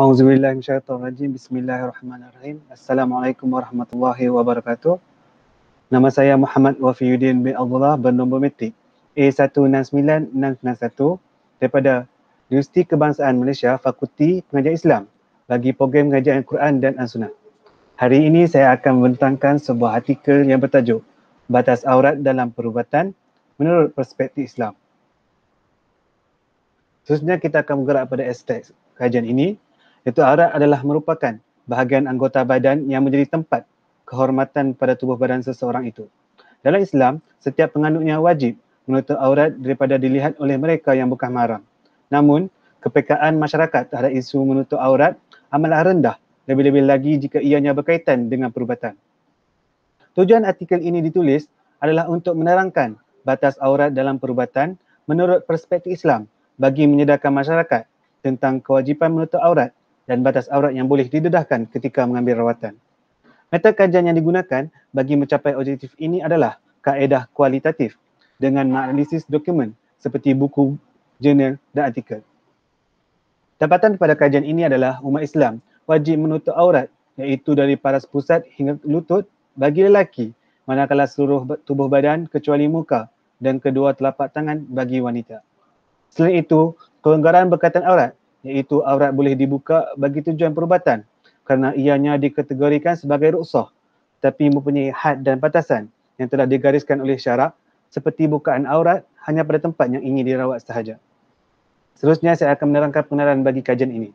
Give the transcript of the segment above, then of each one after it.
أعوذ بالله من الشيطان الرجيم بسم الله الرحمن الرحيم السلام عليكم ورحمة الله وبركاته Nama saya Muhammad Wafiuddin bin Abdullah bernombor metrik A169661 daripada Universiti Kebangsaan Malaysia Fakulti Pengajian Islam bagi program pengajian Al-Quran dan Al-Sunnah. Hari ini saya akan membentangkan sebuah artikel yang bertajuk Batas Aurat dalam Perubatan Menurut Perspektif Islam. Seterusnya kita akan bergerak pada aspek kajian ini iaitu aurat adalah merupakan bahagian anggota badan yang menjadi tempat kehormatan pada tubuh badan seseorang itu. Dalam Islam, setiap pengandungnya wajib menutup aurat daripada dilihat oleh mereka yang bukan mahram. Namun, kepekaan masyarakat terhadap isu menutup aurat amalah rendah lebih-lebih lagi jika ianya berkaitan dengan perubatan. Tujuan artikel ini ditulis adalah untuk menerangkan batas aurat dalam perubatan menurut perspektif Islam bagi menyedarkan masyarakat tentang kewajipan menutup aurat dan batas aurat yang boleh didedahkan ketika mengambil rawatan. Meta kajian yang digunakan bagi mencapai objektif ini adalah kaedah kualitatif dengan analisis dokumen seperti buku, jurnal dan artikel. Dapatan pada kajian ini adalah umat Islam wajib menutup aurat iaitu dari paras pusat hingga lutut bagi lelaki manakala seluruh tubuh badan kecuali muka dan kedua telapak tangan bagi wanita. Selain itu, kelenggaran berkaitan aurat, iaitu aurat boleh dibuka bagi tujuan perubatan kerana ianya dikategorikan sebagai ruksah tapi mempunyai had dan batasan yang telah digariskan oleh syarak seperti bukaan aurat hanya pada tempat yang ingin dirawat sahaja. Seterusnya saya akan menerangkan pengenalan bagi kajian ini.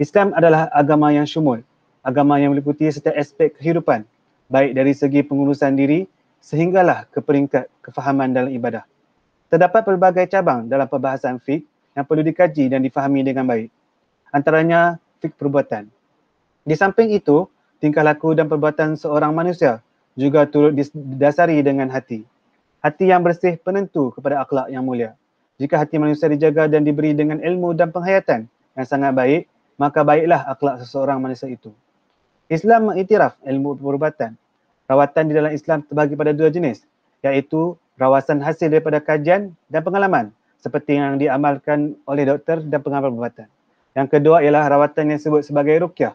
Islam adalah agama yang syumul, agama yang meliputi setiap aspek kehidupan baik dari segi pengurusan diri sehinggalah ke peringkat kefahaman dalam ibadah. Terdapat pelbagai cabang dalam perbahasan fik yang perlu dikaji dan difahami dengan baik. Antaranya fik perbuatan. Di samping itu, tingkah laku dan perbuatan seorang manusia juga turut didasari dengan hati. Hati yang bersih penentu kepada akhlak yang mulia. Jika hati manusia dijaga dan diberi dengan ilmu dan penghayatan yang sangat baik, maka baiklah akhlak seseorang manusia itu. Islam mengiktiraf ilmu perubatan. Rawatan di dalam Islam terbagi pada dua jenis, iaitu rawasan hasil daripada kajian dan pengalaman seperti yang diamalkan oleh doktor dan pengamal perubatan. Yang kedua ialah rawatan yang disebut sebagai rukyah,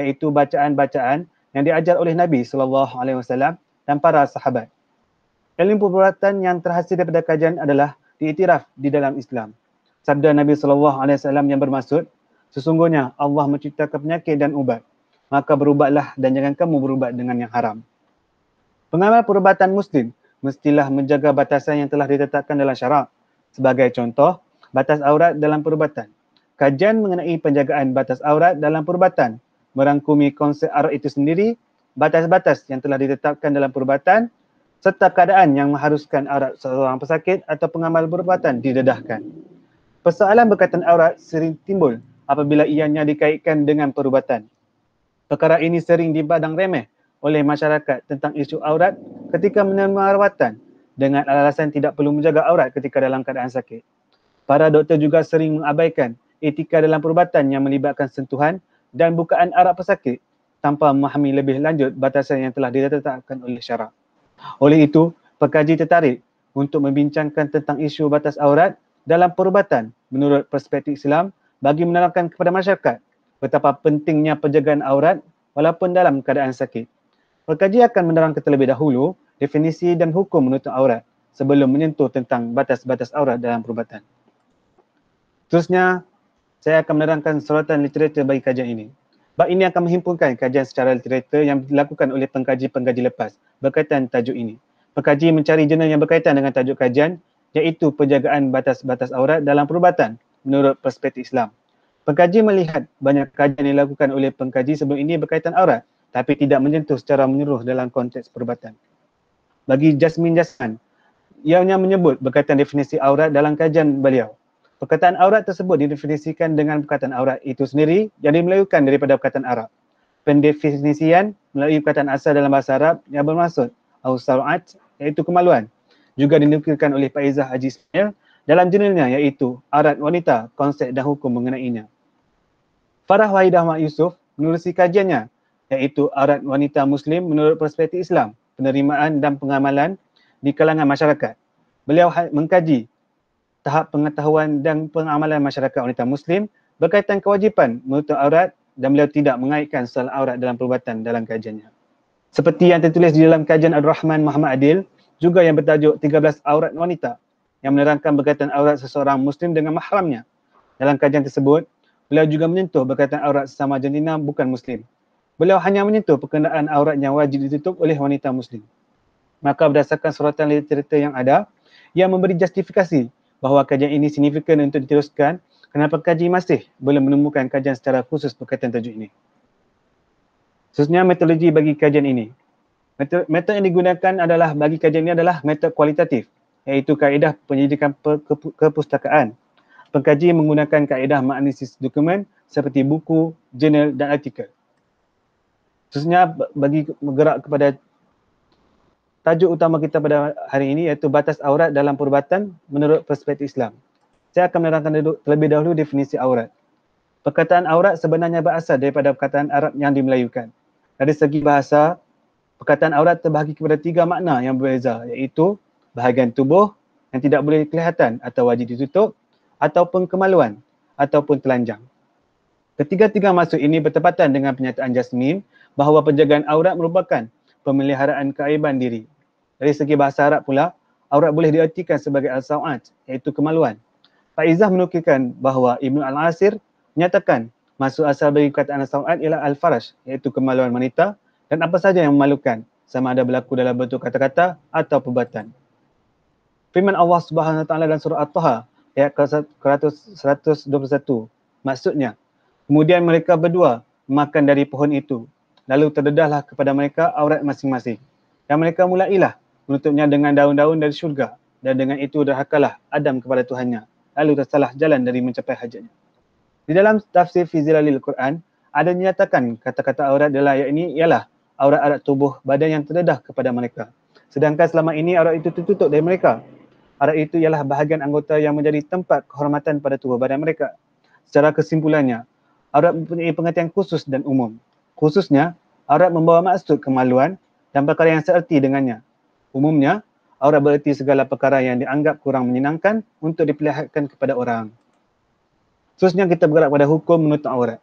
iaitu bacaan-bacaan yang diajar oleh Nabi saw dan para sahabat. Ilmu perubatan yang terhasil daripada kajian adalah diiktiraf di dalam Islam. Sabda Nabi saw yang bermaksud sesungguhnya Allah menciptakan penyakit dan ubat. Maka berubatlah dan jangan kamu berubat dengan yang haram. Pengamal perubatan Muslim mestilah menjaga batasan yang telah ditetapkan dalam syarak. Sebagai contoh, batas aurat dalam perubatan. Kajian mengenai penjagaan batas aurat dalam perubatan merangkumi konsep aurat itu sendiri, batas-batas yang telah ditetapkan dalam perubatan serta keadaan yang mengharuskan aurat seorang pesakit atau pengamal perubatan didedahkan. Persoalan berkaitan aurat sering timbul apabila ianya dikaitkan dengan perubatan. Perkara ini sering dibadang remeh oleh masyarakat tentang isu aurat ketika menerima rawatan dengan alasan tidak perlu menjaga aurat ketika dalam keadaan sakit. Para doktor juga sering mengabaikan etika dalam perubatan yang melibatkan sentuhan dan bukaan arah pesakit tanpa memahami lebih lanjut batasan yang telah ditetapkan oleh syarak. Oleh itu, pekaji tertarik untuk membincangkan tentang isu batas aurat dalam perubatan menurut perspektif Islam bagi menerangkan kepada masyarakat betapa pentingnya penjagaan aurat walaupun dalam keadaan sakit. Pengkaji akan menerangkan terlebih dahulu definisi dan hukum menutup aurat sebelum menyentuh tentang batas-batas aurat dalam perubatan. Terusnya, saya akan menerangkan sorotan literatur bagi kajian ini. Bab ini akan menghimpunkan kajian secara literatur yang dilakukan oleh pengkaji-pengkaji lepas berkaitan tajuk ini. Pengkaji mencari jurnal yang berkaitan dengan tajuk kajian iaitu penjagaan batas-batas aurat dalam perubatan menurut perspektif Islam. Pengkaji melihat banyak kajian yang dilakukan oleh pengkaji sebelum ini berkaitan aurat tapi tidak menyentuh secara menyeluruh dalam konteks perubatan. Bagi Jasmine Jasman, ianya menyebut berkaitan definisi aurat dalam kajian beliau. Perkataan aurat tersebut didefinisikan dengan perkataan aurat itu sendiri yang dimelayukan daripada perkataan Arab. Pendefinisian melalui perkataan asal dalam bahasa Arab yang bermaksud awsarat iaitu kemaluan juga dinukilkan oleh Pak Izzah Haji Ismail dalam jurnalnya iaitu arat wanita, konsep dan hukum mengenainya. Farah Wahidah Mak Yusuf menulis kajiannya iaitu arat wanita muslim menurut perspektif Islam, penerimaan dan pengamalan di kalangan masyarakat. Beliau ha- mengkaji tahap pengetahuan dan pengamalan masyarakat wanita muslim berkaitan kewajipan menutup aurat dan beliau tidak mengaitkan soal aurat dalam perubatan dalam kajiannya. Seperti yang tertulis di dalam kajian Ar-Rahman Muhammad Adil juga yang bertajuk 13 aurat wanita yang menerangkan berkaitan aurat seseorang muslim dengan mahramnya. Dalam kajian tersebut, beliau juga menyentuh berkaitan aurat sesama jantina bukan muslim beliau hanya menyentuh perkenaan aurat yang wajib ditutup oleh wanita muslim. Maka berdasarkan suratan literatur yang ada, ia memberi justifikasi bahawa kajian ini signifikan untuk diteruskan kenapa kaji masih belum menemukan kajian secara khusus berkaitan tajuk ini. Khususnya metodologi bagi kajian ini. Metod, metod yang digunakan adalah bagi kajian ini adalah metod kualitatif iaitu kaedah penyelidikan pe, ke, kepustakaan. Pengkaji menggunakan kaedah manisis dokumen seperti buku, jurnal dan artikel khususnya bagi bergerak kepada tajuk utama kita pada hari ini iaitu batas aurat dalam perubatan menurut perspektif Islam. Saya akan menerangkan terlebih dahulu definisi aurat. Perkataan aurat sebenarnya berasal daripada perkataan Arab yang dimelayukan. Dari segi bahasa, perkataan aurat terbahagi kepada tiga makna yang berbeza iaitu bahagian tubuh yang tidak boleh kelihatan atau wajib ditutup ataupun kemaluan ataupun telanjang. Ketiga-tiga maksud ini bertepatan dengan penyataan Jasmine bahawa penjagaan aurat merupakan pemeliharaan keaiban diri. Dari segi bahasa Arab pula, aurat boleh diartikan sebagai al-sa'at, iaitu kemaluan. Pak Izzah menukilkan bahawa Ibn al-Asir menyatakan masuk asal bagi perkataan al-sa'at ialah al-farash, iaitu kemaluan wanita dan apa saja yang memalukan sama ada berlaku dalam bentuk kata-kata atau perbuatan. Firman Allah Subhanahu Wa Taala dalam surah At-Taha ayat ke-121 maksudnya kemudian mereka berdua makan dari pohon itu lalu terdedahlah kepada mereka aurat masing-masing. Dan mereka mulailah menutupnya dengan daun-daun dari syurga dan dengan itu derhakalah Adam kepada Tuhannya. Lalu tersalah jalan dari mencapai hajatnya. Di dalam tafsir Fizilalil Quran, ada dinyatakan kata-kata aurat adalah ayat ini ialah aurat-aurat tubuh badan yang terdedah kepada mereka. Sedangkan selama ini aurat itu tertutup dari mereka. Aurat itu ialah bahagian anggota yang menjadi tempat kehormatan pada tubuh badan mereka. Secara kesimpulannya, aurat mempunyai pengertian khusus dan umum khususnya aurat membawa maksud kemaluan dan perkara yang sererti dengannya. Umumnya, aurat bererti segala perkara yang dianggap kurang menyenangkan untuk diperlihatkan kepada orang. Khususnya kita bergerak pada hukum menutup aurat.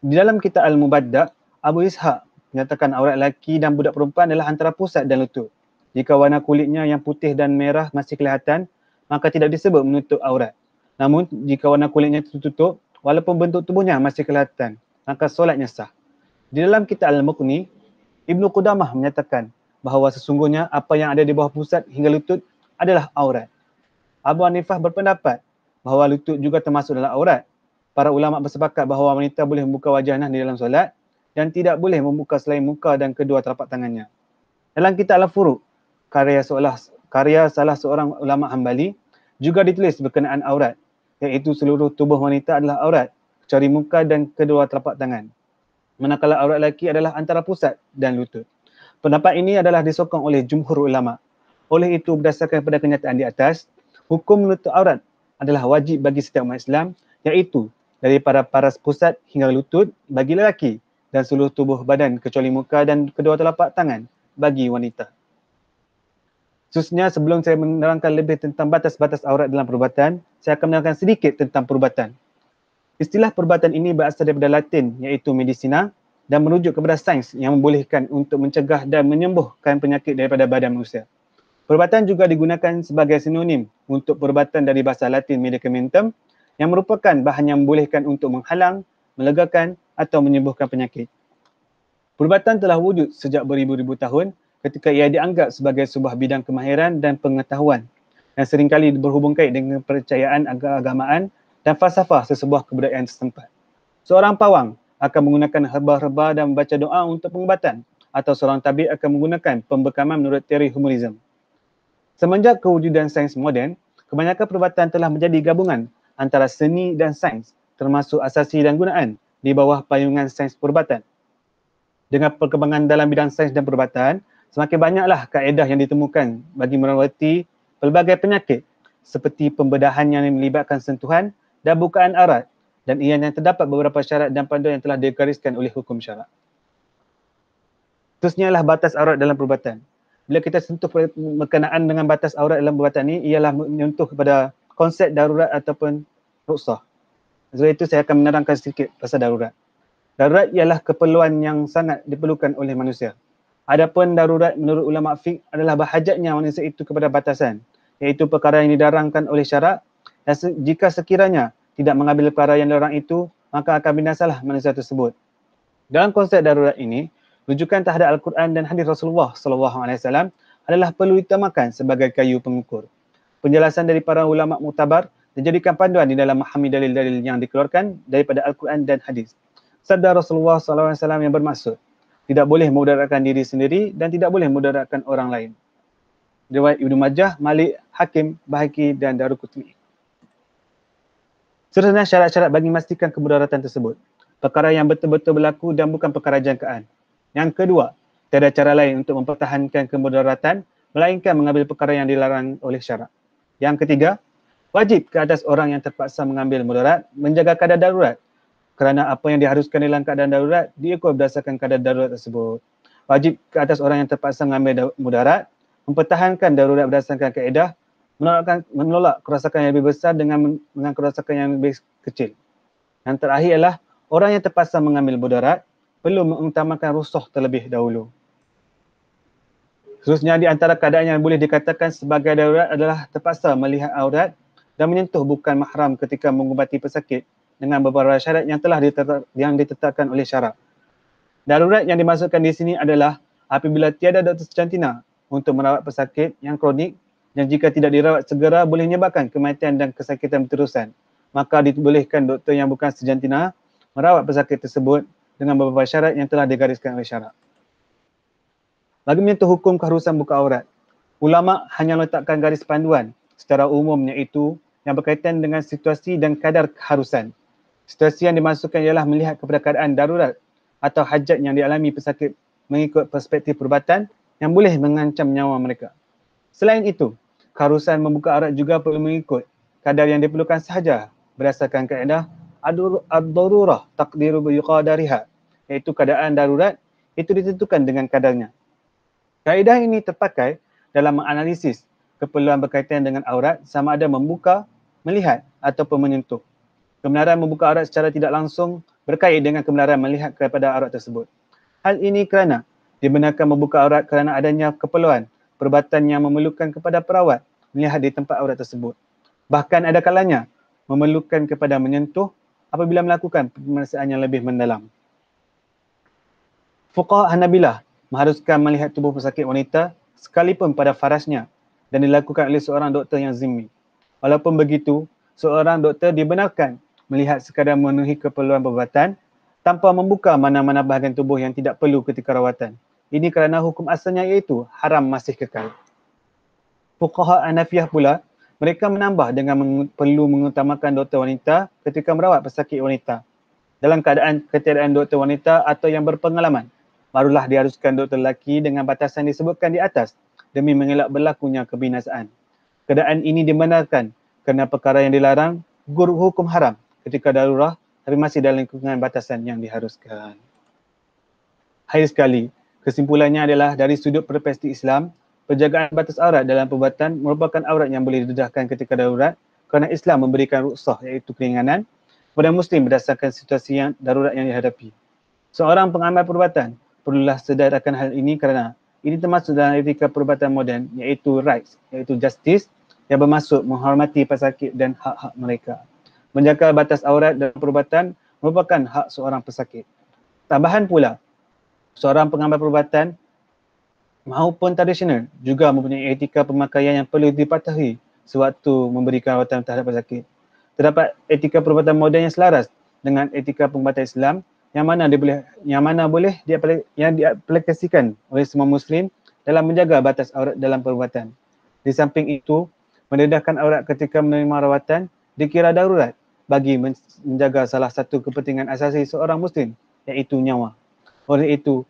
Di dalam kitab Al-Mubadda, Abu Ishaq menyatakan aurat lelaki dan budak perempuan adalah antara pusat dan lutut. Jika warna kulitnya yang putih dan merah masih kelihatan, maka tidak disebut menutup aurat. Namun, jika warna kulitnya tertutup, walaupun bentuk tubuhnya masih kelihatan, maka solatnya sah. Di dalam kitab Al-Mukni, Ibn Qudamah menyatakan bahawa sesungguhnya apa yang ada di bawah pusat hingga lutut adalah aurat. Abu Hanifah berpendapat bahawa lutut juga termasuk dalam aurat. Para ulama bersepakat bahawa wanita boleh membuka wajahnya di dalam solat dan tidak boleh membuka selain muka dan kedua telapak tangannya. Dalam kitab Al-Furuq, karya karya salah seorang ulama Hambali juga ditulis berkenaan aurat, iaitu seluruh tubuh wanita adalah aurat, kecuali muka dan kedua telapak tangan manakala aurat lelaki adalah antara pusat dan lutut. Pendapat ini adalah disokong oleh jumhur ulama. Oleh itu berdasarkan pada kenyataan di atas, hukum lutut aurat adalah wajib bagi setiap umat Islam iaitu daripada paras pusat hingga lutut bagi lelaki dan seluruh tubuh badan kecuali muka dan kedua telapak tangan bagi wanita. Khususnya sebelum saya menerangkan lebih tentang batas-batas aurat dalam perubatan, saya akan menerangkan sedikit tentang perubatan. Istilah perubatan ini berasal daripada Latin iaitu medicina dan merujuk kepada sains yang membolehkan untuk mencegah dan menyembuhkan penyakit daripada badan manusia. Perubatan juga digunakan sebagai sinonim untuk perubatan dari bahasa Latin medicamentum yang merupakan bahan yang membolehkan untuk menghalang, melegakan atau menyembuhkan penyakit. Perubatan telah wujud sejak beribu-ribu tahun ketika ia dianggap sebagai sebuah bidang kemahiran dan pengetahuan yang seringkali berhubung kait dengan percayaan agamaan dan falsafah sesebuah kebudayaan setempat. Seorang pawang akan menggunakan herba-herba dan membaca doa untuk pengubatan atau seorang tabib akan menggunakan pembekaman menurut teori humanism. Semenjak kewujudan sains moden, kebanyakan perubatan telah menjadi gabungan antara seni dan sains termasuk asasi dan gunaan di bawah payungan sains perubatan. Dengan perkembangan dalam bidang sains dan perubatan, semakin banyaklah kaedah yang ditemukan bagi merawati pelbagai penyakit seperti pembedahan yang melibatkan sentuhan dan bukaan arat dan ia yang terdapat beberapa syarat dan panduan yang telah digariskan oleh hukum syarak. Terusnya ialah batas aurat dalam perubatan. Bila kita sentuh berkenaan dengan batas aurat dalam perubatan ini, ialah menyentuh kepada konsep darurat ataupun ruksah. Sebab itu saya akan menerangkan sedikit pasal darurat. Darurat ialah keperluan yang sangat diperlukan oleh manusia. Adapun darurat menurut ulama fiqh adalah bahajatnya manusia itu kepada batasan, iaitu perkara yang didarangkan oleh syarak dan jika sekiranya tidak mengambil perkara yang dilarang itu, maka akan binasalah manusia tersebut. Dalam konsep darurat ini, rujukan terhadap Al-Quran dan hadis Rasulullah sallallahu alaihi wasallam adalah perlu ditamakan sebagai kayu pengukur. Penjelasan dari para ulama mutabar dijadikan panduan di dalam memahami dalil-dalil yang dikeluarkan daripada Al-Quran dan hadis. Sabda Rasulullah sallallahu alaihi wasallam yang bermaksud tidak boleh mudaratkan diri sendiri dan tidak boleh mudaratkan orang lain. Riwayat Ibnu Majah, Malik, Hakim, Bahaki dan Daruqutni. Serta syarat-syarat bagi memastikan kemudaratan tersebut. Perkara yang betul-betul berlaku dan bukan perkara jangkaan. Yang kedua, tiada cara lain untuk mempertahankan kemudaratan melainkan mengambil perkara yang dilarang oleh syarak. Yang ketiga, wajib ke atas orang yang terpaksa mengambil mudarat menjaga kadar darurat kerana apa yang diharuskan dalam keadaan darurat diukur berdasarkan kadar darurat tersebut. Wajib ke atas orang yang terpaksa mengambil mudarat mempertahankan darurat berdasarkan kaedah menolakkan menolak kerosakan yang lebih besar dengan dengan kerosakan yang lebih kecil. Yang terakhir ialah orang yang terpaksa mengambil mudarat perlu mengutamakan rusuh terlebih dahulu. Khususnya di antara keadaan yang boleh dikatakan sebagai darurat adalah terpaksa melihat aurat dan menyentuh bukan mahram ketika mengubati pesakit dengan beberapa syarat yang telah ditetap, yang ditetapkan oleh syarak. Darurat yang dimasukkan di sini adalah apabila tiada doktor jantina untuk merawat pesakit yang kronik yang jika tidak dirawat segera boleh menyebabkan kematian dan kesakitan berterusan. Maka dibolehkan doktor yang bukan sejantina merawat pesakit tersebut dengan beberapa syarat yang telah digariskan oleh syarak. Bagi menyentuh hukum keharusan buka aurat, ulama hanya letakkan garis panduan secara umum iaitu yang berkaitan dengan situasi dan kadar keharusan. Situasi yang dimasukkan ialah melihat kepada keadaan darurat atau hajat yang dialami pesakit mengikut perspektif perubatan yang boleh mengancam nyawa mereka. Selain itu, Karusan membuka arat juga perlu mengikut kadar yang diperlukan sahaja berdasarkan kaedah ad-darurah takdiru bi qadariha iaitu keadaan darurat itu ditentukan dengan kadarnya kaedah ini terpakai dalam menganalisis keperluan berkaitan dengan aurat sama ada membuka melihat atau menyentuh kebenaran membuka aurat secara tidak langsung berkait dengan kebenaran melihat kepada aurat tersebut hal ini kerana dibenarkan membuka aurat kerana adanya keperluan perubatan yang memerlukan kepada perawat melihat di tempat aurat tersebut. Bahkan ada kalanya memerlukan kepada menyentuh apabila melakukan pemeriksaan yang lebih mendalam. Fuqah Hanabilah mengharuskan melihat tubuh pesakit wanita sekalipun pada farasnya dan dilakukan oleh seorang doktor yang zimmi. Walaupun begitu, seorang doktor dibenarkan melihat sekadar memenuhi keperluan perubatan tanpa membuka mana-mana bahagian tubuh yang tidak perlu ketika rawatan. Ini kerana hukum asalnya iaitu haram masih kekal. Fuqaha Anafiyah pula, mereka menambah dengan meng- perlu mengutamakan doktor wanita ketika merawat pesakit wanita. Dalam keadaan ketiadaan doktor wanita atau yang berpengalaman, barulah diharuskan doktor lelaki dengan batasan disebutkan di atas demi mengelak berlakunya kebinasaan. Keadaan ini dibenarkan kerana perkara yang dilarang, guru hukum haram ketika darurah tapi masih dalam lingkungan batasan yang diharuskan. Hai sekali, Kesimpulannya adalah dari sudut perspektif Islam, penjagaan batas aurat dalam perubatan merupakan aurat yang boleh didedahkan ketika darurat kerana Islam memberikan ruksah iaitu keringanan kepada Muslim berdasarkan situasi yang darurat yang dihadapi. Seorang pengamal perubatan perlulah sedar akan hal ini kerana ini termasuk dalam etika perubatan moden iaitu rights, iaitu justice yang bermaksud menghormati pesakit dan hak-hak mereka. Menjaga batas aurat dan perubatan merupakan hak seorang pesakit. Tambahan pula, seorang pengambil perubatan maupun tradisional juga mempunyai etika pemakaian yang perlu dipatuhi sewaktu memberikan rawatan terhadap pesakit. Terdapat etika perubatan moden yang selaras dengan etika pengubatan Islam yang mana dia boleh yang mana boleh dia yang diaplikasikan oleh semua muslim dalam menjaga batas aurat dalam perubatan. Di samping itu, mendedahkan aurat ketika menerima rawatan dikira darurat bagi menjaga salah satu kepentingan asasi seorang muslim iaitu nyawa. Oleh itu,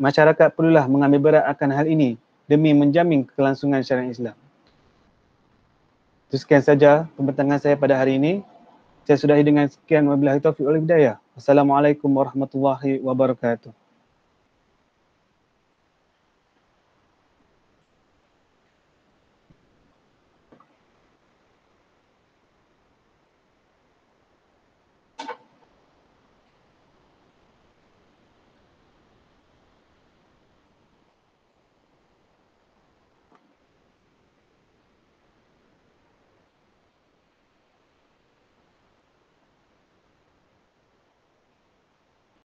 masyarakat perlulah mengambil berat akan hal ini demi menjamin kelangsungan syarikat Islam. Itu sekian sahaja pembentangan saya pada hari ini. Saya sudah dengan sekian wabillahi taufiq wal hidayah. Assalamualaikum warahmatullahi wabarakatuh.